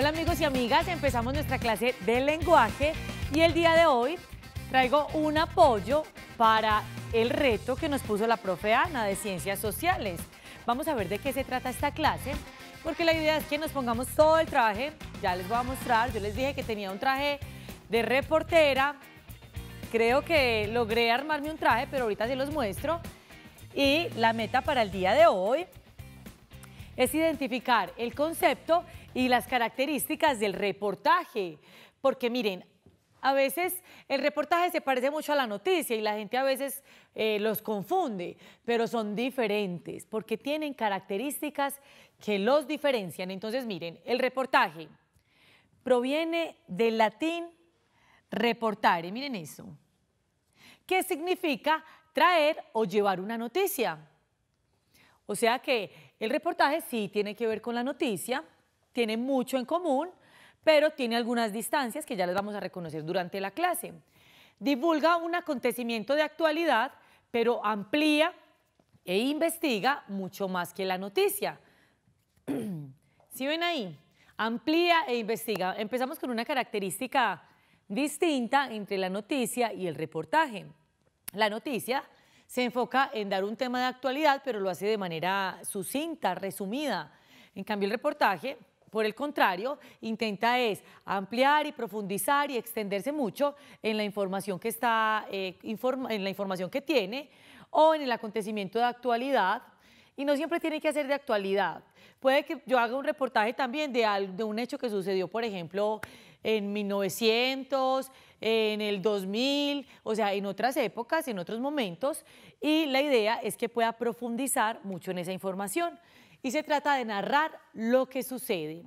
Hola amigos y amigas, empezamos nuestra clase de lenguaje y el día de hoy traigo un apoyo para el reto que nos puso la profe Ana de Ciencias Sociales. Vamos a ver de qué se trata esta clase, porque la idea es que nos pongamos todo el traje, ya les voy a mostrar, yo les dije que tenía un traje de reportera, creo que logré armarme un traje, pero ahorita se los muestro, y la meta para el día de hoy es identificar el concepto y las características del reportaje. Porque miren, a veces el reportaje se parece mucho a la noticia y la gente a veces eh, los confunde, pero son diferentes porque tienen características que los diferencian. Entonces, miren, el reportaje proviene del latín reportare, miren eso, ¿Qué significa traer o llevar una noticia. O sea que el reportaje sí tiene que ver con la noticia, tiene mucho en común, pero tiene algunas distancias que ya las vamos a reconocer durante la clase. Divulga un acontecimiento de actualidad, pero amplía e investiga mucho más que la noticia. ¿Sí ven ahí? Amplía e investiga. Empezamos con una característica distinta entre la noticia y el reportaje. La noticia se enfoca en dar un tema de actualidad, pero lo hace de manera sucinta, resumida. En cambio, el reportaje, por el contrario, intenta es ampliar y profundizar y extenderse mucho en la información que está, eh, en la información que tiene o en el acontecimiento de actualidad. Y no siempre tiene que hacer de actualidad. Puede que yo haga un reportaje también de, de un hecho que sucedió, por ejemplo, en 1900, en el 2000, o sea, en otras épocas, en otros momentos, y la idea es que pueda profundizar mucho en esa información. Y se trata de narrar lo que sucede,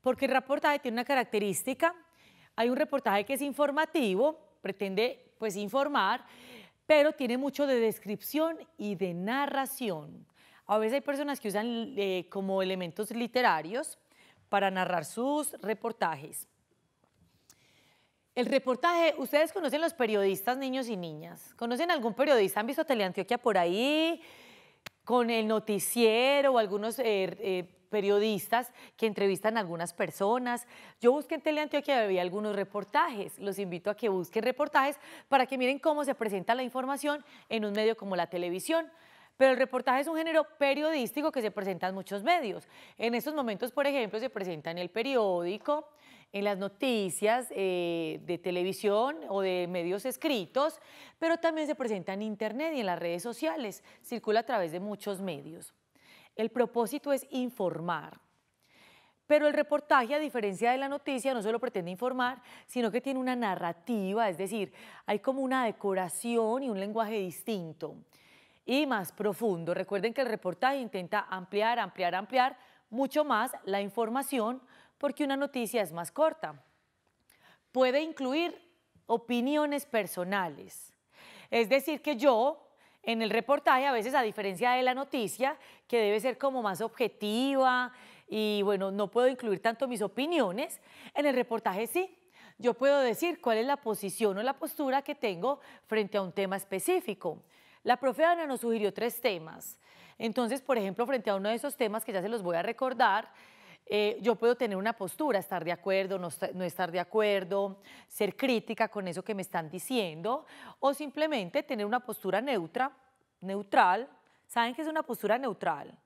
porque el reportaje tiene una característica, hay un reportaje que es informativo, pretende pues informar, pero tiene mucho de descripción y de narración. A veces hay personas que usan eh, como elementos literarios para narrar sus reportajes. El reportaje, ustedes conocen los periodistas niños y niñas. ¿Conocen algún periodista? ¿Han visto Teleantioquia por ahí? Con el noticiero o algunos eh, eh, periodistas que entrevistan a algunas personas. Yo busqué en Teleantioquia había algunos reportajes. Los invito a que busquen reportajes para que miren cómo se presenta la información en un medio como la televisión pero el reportaje es un género periodístico que se presenta en muchos medios. En estos momentos, por ejemplo, se presenta en el periódico, en las noticias eh, de televisión o de medios escritos, pero también se presenta en Internet y en las redes sociales, circula a través de muchos medios. El propósito es informar. Pero el reportaje, a diferencia de la noticia, no solo pretende informar, sino que tiene una narrativa, es decir, hay como una decoración y un lenguaje distinto y más profundo. Recuerden que el reportaje intenta ampliar, ampliar, ampliar mucho más la información porque una noticia es más corta. Puede incluir opiniones personales. Es decir, que yo en el reportaje, a veces a diferencia de la noticia, que debe ser como más objetiva y bueno, no puedo incluir tanto mis opiniones, en el reportaje sí. Yo puedo decir cuál es la posición o la postura que tengo frente a un tema específico. La profe Ana nos sugirió tres temas. Entonces, por ejemplo, frente a uno de esos temas que ya se los voy a recordar, eh, yo puedo tener una postura, estar de acuerdo, no, no, estar de acuerdo, ser crítica con eso que me están diciendo, o simplemente tener una postura neutra, neutral. ¿Saben qué es una postura neutral?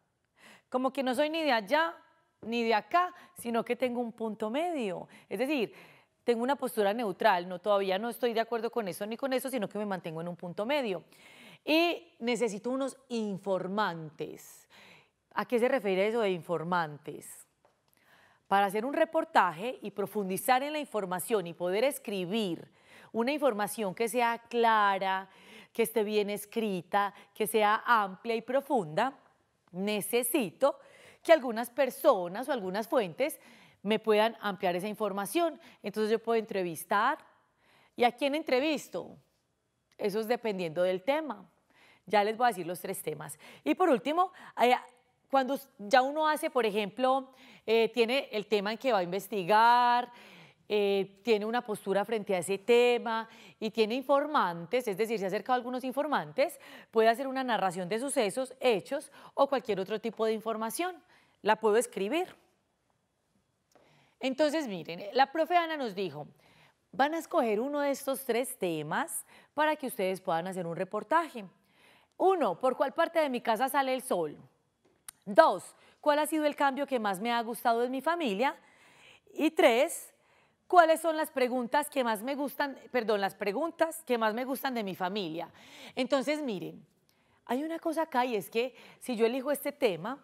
Como que no soy ni de allá ni de acá, sino que tengo un punto medio. Es decir, tengo una postura neutral, no todavía no estoy de acuerdo con eso ni con eso, sino que me mantengo en un punto medio. Y necesito unos informantes. ¿A qué se refiere eso de informantes? para hacer un reportaje y profundizar en la información y poder escribir una información que sea clara, que esté bien escrita, que sea amplia y profunda, necesito que algunas personas o algunas fuentes me puedan ampliar esa información. Entonces yo puedo entrevistar. ¿Y a quién entrevisto? Eso es dependiendo del tema. Ya les voy a decir los tres temas. Y por último, eh, cuando ya uno hace, por ejemplo, eh, tiene el tema en que va a investigar, eh, tiene una postura frente a ese tema y tiene informantes, es decir, se ha acercado a algunos informantes, puede hacer una narración de sucesos, hechos o cualquier otro tipo de información. La puedo escribir. Entonces, miren, la profe Ana nos dijo, van a escoger uno de estos tres temas para que ustedes puedan hacer un reportaje. Uno, ¿por cuál parte de mi casa sale el sol? Dos, ¿cuál ha sido el cambio que más me ha gustado de mi familia? Y tres, ¿Cuáles son las preguntas que más me gustan, perdón, las preguntas que más me gustan de mi familia? Entonces, miren, hay una cosa acá y es que si yo elijo este tema,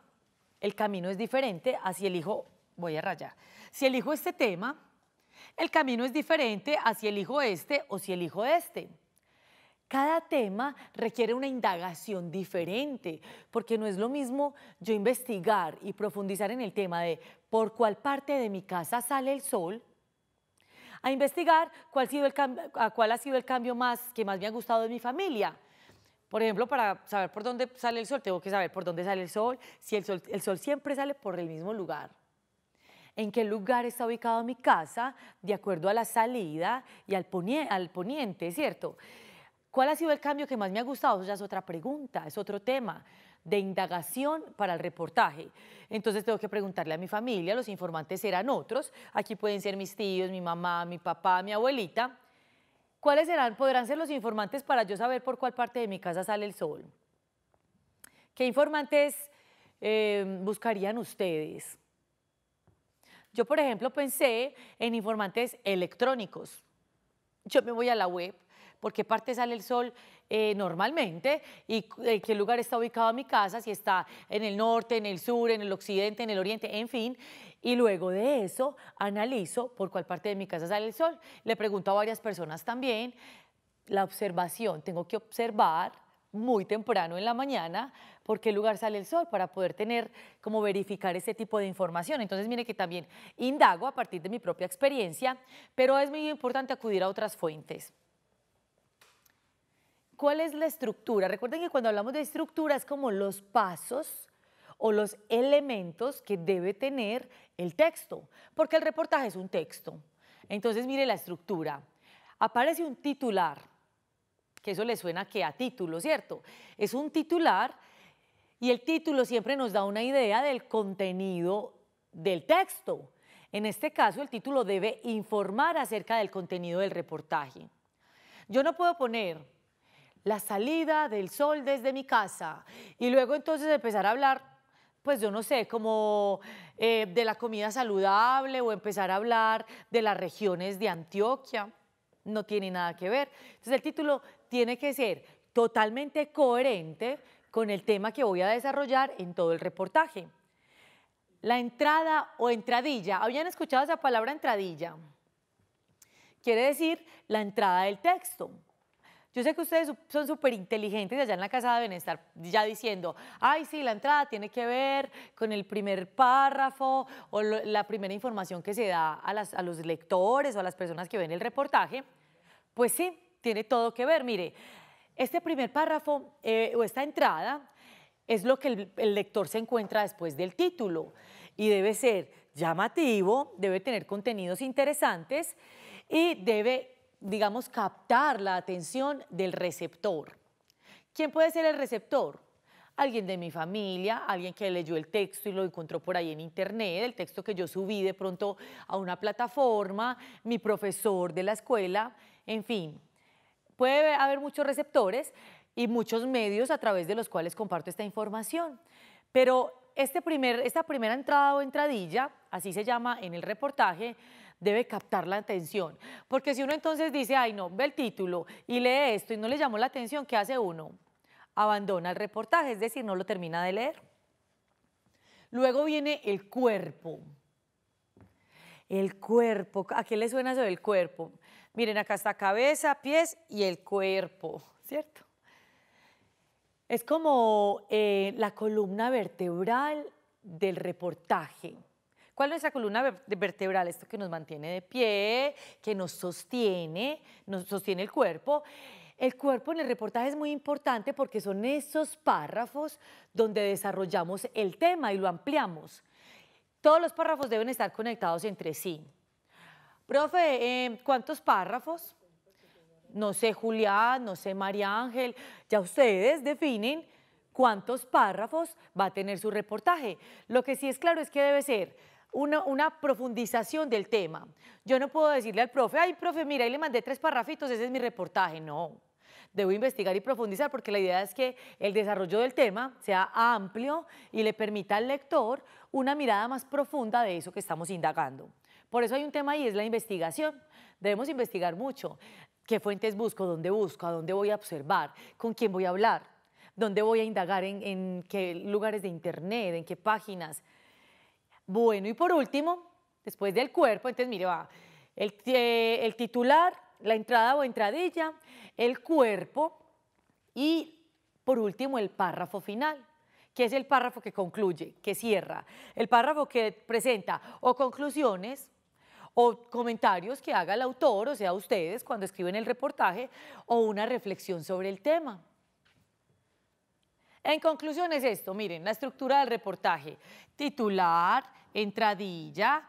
el camino es diferente a si elijo, voy a rayar, si elijo este tema, el camino es diferente a si elijo este o si elijo este. Cada tema requiere una indagación diferente, porque no es lo mismo yo investigar y profundizar en el tema de por cuál parte de mi casa sale el sol, a investigar cuál, ha sido el a cuál ha sido el cambio más que más me ha gustado de mi familia. Por ejemplo, para saber por dónde sale el sol, tengo que saber por dónde sale el sol, si el sol, siempre sale por el mismo lugar en qué lugar está ubicado mi casa, de acuerdo a la salida y al poniente, ¿cierto? ¿Cuál ha sido el cambio que más me ha gustado? es otra pregunta, es otro tema de indagación para el reportaje. Entonces tengo que preguntarle a mi familia, los informantes eran otros, aquí pueden ser mis tíos, mi mamá, mi papá, mi abuelita. ¿Cuáles serán, podrán ser los informantes para yo saber por cuál parte de mi casa sale el sol? ¿Qué informantes eh, buscarían ustedes? Yo, por ejemplo, pensé en informantes electrónicos. Yo me voy a la web, qué parte sale el sol eh, normalmente y en eh, qué lugar está ubicado mi casa, si está en el norte, en el sur, en el occidente, en el oriente, en fin. Y luego de eso analizo por cuál parte de mi casa sale el sol. Le pregunto a varias personas también la observación. Tengo que observar muy temprano en la mañana por qué lugar sale el sol para poder tener como verificar ese tipo de información. Entonces, mire que también indago a partir de mi propia experiencia, pero es muy importante acudir a otras fuentes. ¿Cuál es la estructura? Recuerden que cuando hablamos de estructura es como los pasos o los elementos que debe tener el texto, porque el reportaje es un texto. Entonces, mire la estructura. Aparece un titular, que eso le suena que a título, ¿cierto? Es un titular y el título siempre nos da una idea del contenido del texto. En este caso, el título debe informar acerca del contenido del reportaje. Yo no puedo poner la salida del sol desde mi casa. Y luego entonces empezar a hablar, pues yo no sé, como eh, de la comida saludable o empezar a hablar de las regiones de Antioquia. No tiene nada que ver. Entonces el título tiene que ser totalmente coherente con el tema que voy a desarrollar en todo el reportaje. La entrada o entradilla. ¿Habían escuchado esa palabra entradilla? Quiere decir la entrada del texto yo sé que ustedes son súper inteligentes allá en la Casa deben estar ya diciendo, ay, sí, la entrada tiene que ver con el primer párrafo o la primera información que se da a, los lectores o a las personas que ven el reportaje. Pues sí, tiene todo que ver. Mire, este primer párrafo eh, o esta entrada es lo que el lector se encuentra después del título y debe ser llamativo, debe tener contenidos interesantes y debe digamos, captar la atención del receptor. ¿Quién puede ser el receptor? Alguien de mi familia, alguien que leyó el texto y lo encontró por ahí en internet, el texto que yo subí de pronto a una plataforma, mi profesor de la escuela, en fin. Puede haber muchos receptores y muchos medios a través de los cuales comparto esta información. Pero este primer, esta primera entrada o entradilla, así se llama en el reportaje, debe captar la atención. Porque si uno entonces dice, ay no, ve el título y lee esto y no le llamó la atención, ¿qué hace uno? Abandona el reportaje, es decir, no lo termina de leer. Luego viene el cuerpo. El cuerpo, ¿a qué le suena eso del cuerpo? Miren, acá está cabeza, pies y el cuerpo, ¿cierto? Es como eh, la columna vertebral del reportaje. ¿Cuál es nuestra columna vertebral? Esto que nos mantiene de pie, que nos sostiene, nos sostiene el cuerpo. El cuerpo en el reportaje es muy importante porque son esos párrafos donde desarrollamos el tema y lo ampliamos. Todos los párrafos deben estar conectados entre sí. Profe, eh, ¿cuántos párrafos? No sé, Julián, no sé, María Ángel, ya ustedes definen cuántos párrafos va a tener su reportaje. Lo que sí es claro es que debe ser una, profundización del tema. Yo no puedo decirle al profe, ay, profe, mira, ahí le mandé tres parrafitos, ese es mi reportaje. No, debo investigar y profundizar porque la idea es que el desarrollo del tema sea amplio y le permita al lector una mirada más profunda de eso que estamos indagando. Por eso hay un tema ahí, es la investigación. Debemos investigar mucho. ¿Qué fuentes busco? ¿Dónde busco? ¿A dónde voy a observar? ¿Con quién voy a hablar? ¿Dónde voy a indagar? en qué lugares de internet? ¿En qué páginas? Bueno, y por último, después del cuerpo, entonces mire, va el, eh, el titular, la entrada o entradilla, el cuerpo y por último el párrafo final que es el párrafo que concluye, que cierra, el párrafo que presenta o conclusiones o comentarios que haga el autor, o sea, ustedes cuando escriben el reportaje, o una reflexión sobre el tema. En conclusión es esto, miren, la estructura del reportaje, titular, entradilla,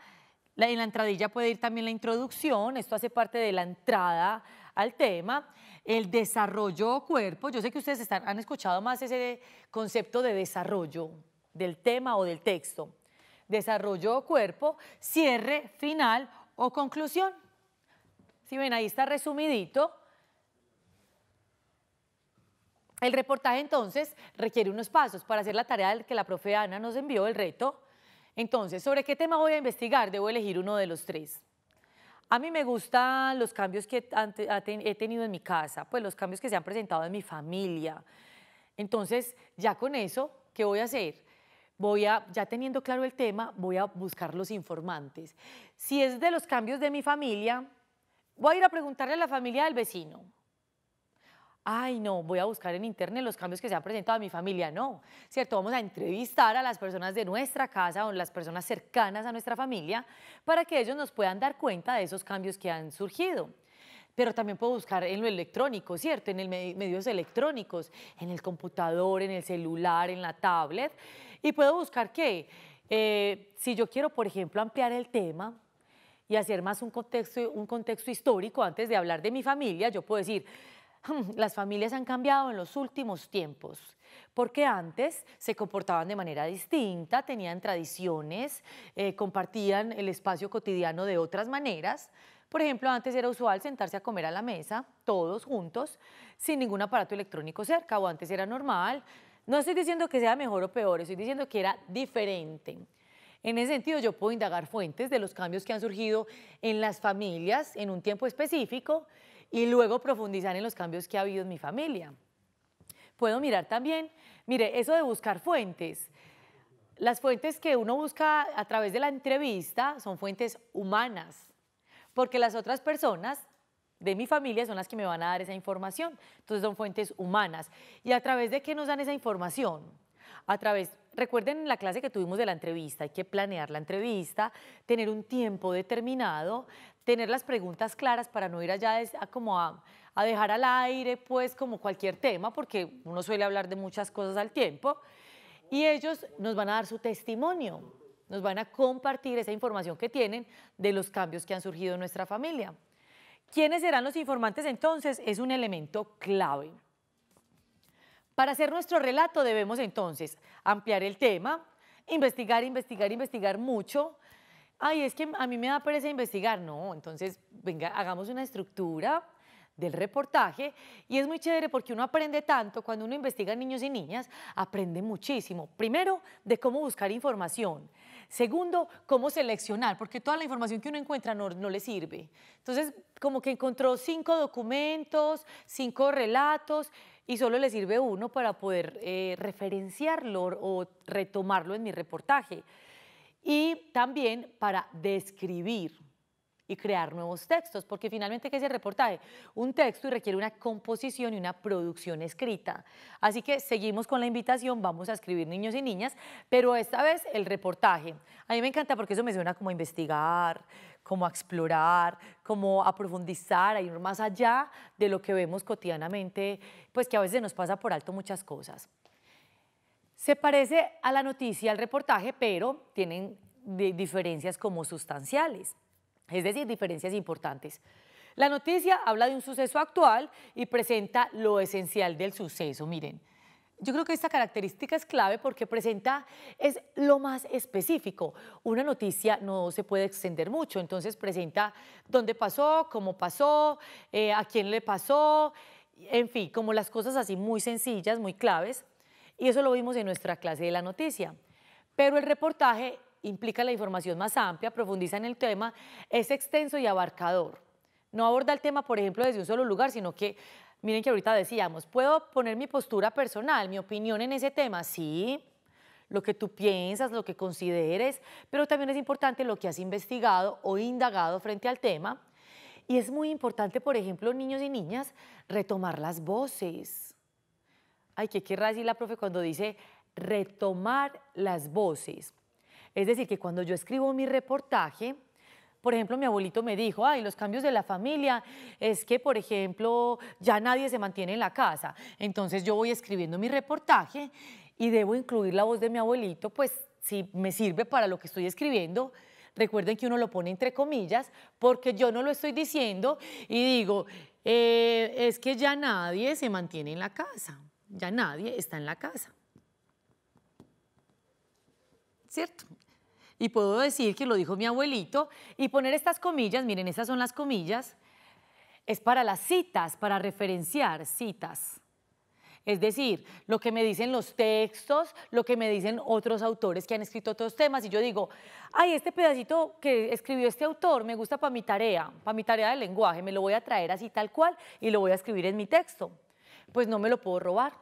en la entradilla puede ir también la introducción, esto hace parte de la entrada al tema, el desarrollo o cuerpo, yo sé que ustedes han escuchado más ese concepto de desarrollo del tema o del texto, desarrollo o cuerpo, cierre, final o conclusión. Si ven, ahí está resumidito el reportaje entonces requiere unos pasos para hacer la tarea que la profe Ana nos envió, el reto. Entonces, ¿sobre qué tema voy a investigar? Debo elegir uno de los tres. A mí me gustan los cambios que he tenido en mi casa, pues los cambios que se han presentado en mi familia. Entonces, ya con eso, ¿qué voy a hacer? Voy a, ya teniendo claro el tema, voy a buscar los informantes. Si es de los cambios de mi familia, voy a ir a preguntarle a la familia del vecino ay, no, voy a buscar en internet los cambios que se han presentado a mi familia. No, ¿cierto? Vamos a entrevistar a las personas de nuestra casa o las personas cercanas a nuestra familia para que ellos nos puedan dar cuenta de esos cambios que han surgido. Pero también puedo buscar en lo electrónico, ¿cierto? En el medios electrónicos, en el computador, en el celular, en la tablet. Y puedo buscar ¿qué? Eh, si yo quiero, por ejemplo, ampliar el tema, y hacer más un contexto, un contexto histórico antes de hablar de mi familia, yo puedo decir, las familias han cambiado en los últimos tiempos, porque antes se comportaban de manera distinta, tenían tradiciones, eh, compartían el espacio cotidiano de otras maneras. Por ejemplo, antes era usual sentarse a comer a la mesa, todos juntos, sin ningún aparato electrónico cerca, o antes era normal. No estoy diciendo que sea mejor o peor, estoy diciendo que era diferente. En ese sentido, yo puedo indagar fuentes de los cambios que han surgido en las familias en un tiempo específico y luego profundizar en los cambios que ha habido en mi familia. Puedo mirar también, mire, eso de buscar fuentes. Las fuentes que uno busca a través de la entrevista son fuentes humanas, porque las otras personas de mi familia son las que me van a dar esa información. Entonces son fuentes humanas. ¿Y a través de qué nos dan esa información? A través Recuerden la clase que tuvimos de la entrevista, hay que planear la entrevista, tener un tiempo determinado, tener las preguntas claras para no ir allá a, dejar al aire, pues como cualquier tema, porque uno suele hablar de muchas cosas al tiempo. Y ellos nos van a dar su testimonio, nos van a compartir esa información que tienen de los cambios que han surgido en nuestra familia. ¿Quiénes serán los informantes entonces? Es un elemento clave. Para hacer nuestro relato debemos entonces ampliar el tema, investigar, investigar, investigar mucho. Ay, es que a mí me da pereza investigar. No, entonces, venga, hagamos una estructura, del reportaje y es muy chévere porque uno aprende tanto, cuando uno investiga niños y niñas, aprende muchísimo. Primero, de cómo buscar información. Segundo, cómo seleccionar, porque toda la información que uno encuentra no, le sirve. Entonces, como que encontró cinco documentos, cinco relatos y solo le sirve uno para poder eh, referenciarlo o retomarlo en mi reportaje. Y también para describir y crear nuevos textos, porque finalmente, ¿qué es el reportaje? Un texto y requiere una composición y una producción escrita. Así que seguimos con la invitación, vamos a escribir niños y niñas, pero esta vez el reportaje. A mí me encanta porque eso me suena como a investigar, como a explorar, como a profundizar, a ir más allá de lo que vemos cotidianamente, pues que a veces nos pasa por alto muchas cosas. Se parece a la noticia, al reportaje, pero tienen diferencias como sustanciales es decir, diferencias importantes. La noticia habla de un suceso actual y presenta lo esencial del suceso, miren. Yo creo que esta característica es clave porque presenta, es lo más específico. Una noticia no se puede extender mucho, entonces presenta dónde pasó, cómo pasó, eh, a quién le pasó, en fin, como las cosas así muy sencillas, muy claves. Y eso lo vimos en nuestra clase de la noticia. Pero el reportaje implica la información más amplia, profundiza en el tema, es extenso y abarcador. No aborda el tema, por ejemplo, desde un solo lugar, sino que, miren que ahorita decíamos, puedo poner mi postura personal, mi opinión en ese tema, sí, lo que tú piensas, lo que consideres, pero también es importante lo que has investigado o indagado frente al tema. Y es muy importante, por ejemplo, niños y niñas, retomar las voces. Ay, ¿qué querrá decir la profe cuando dice retomar las voces? Es decir, que cuando yo escribo mi reportaje, por ejemplo, mi abuelito me dijo, ay, los cambios de la familia es que, por ejemplo, ya nadie se mantiene en la casa. Entonces yo voy escribiendo mi reportaje y debo incluir la voz de mi abuelito, pues si me sirve para lo que estoy escribiendo. Recuerden que uno lo pone entre comillas porque yo no lo estoy diciendo y digo, eh, es que ya nadie se mantiene en la casa, ya nadie está en la casa. ¿Cierto? y puedo decir que lo dijo mi abuelito, y poner estas comillas, miren, esas son las comillas, es para las citas, para referenciar citas. Es decir, lo que me dicen los textos, lo que me dicen otros autores que han escrito otros temas, y yo digo, ay, este pedacito que escribió este autor me gusta para mi tarea, para mi tarea de lenguaje, me lo voy a traer así tal cual y lo voy a escribir en mi texto. Pues no me lo puedo robar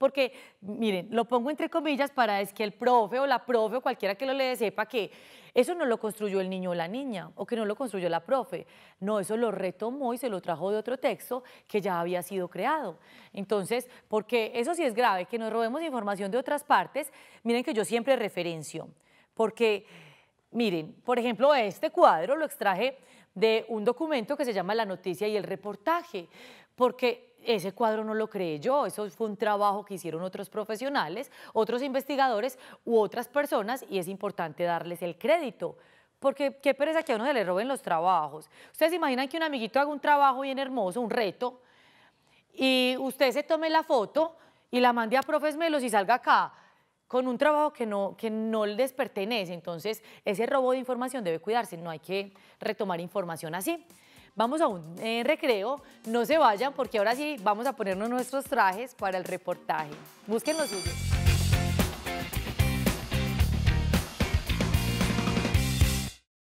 porque, miren, lo pongo entre comillas para es que el profe o la profe o cualquiera que lo le sepa que eso no lo construyó el niño o la niña, o que no lo construyó la profe. No, eso lo retomó y se lo trajo de otro texto que ya había sido creado. Entonces, porque eso sí es grave, que nos robemos información de otras partes, miren que yo siempre referencio, porque, miren, por ejemplo, este cuadro lo extraje de un documento que se llama La Noticia y el Reportaje, porque ese cuadro no lo creé yo, eso fue un trabajo que hicieron otros profesionales, otros investigadores u otras personas y es importante darles el crédito. Porque qué pereza que a uno se le roben los trabajos. Ustedes imaginan que un amiguito haga un trabajo bien hermoso, un reto, y usted se tome la foto y la mande a Profes Melos y salga acá con un trabajo que no, que no les pertenece. Entonces, ese robo de información debe cuidarse, no hay que retomar información así. Vamos a un eh, recreo, no se vayan porque ahora sí vamos a ponernos nuestros trajes para el reportaje. Busquen los suyos.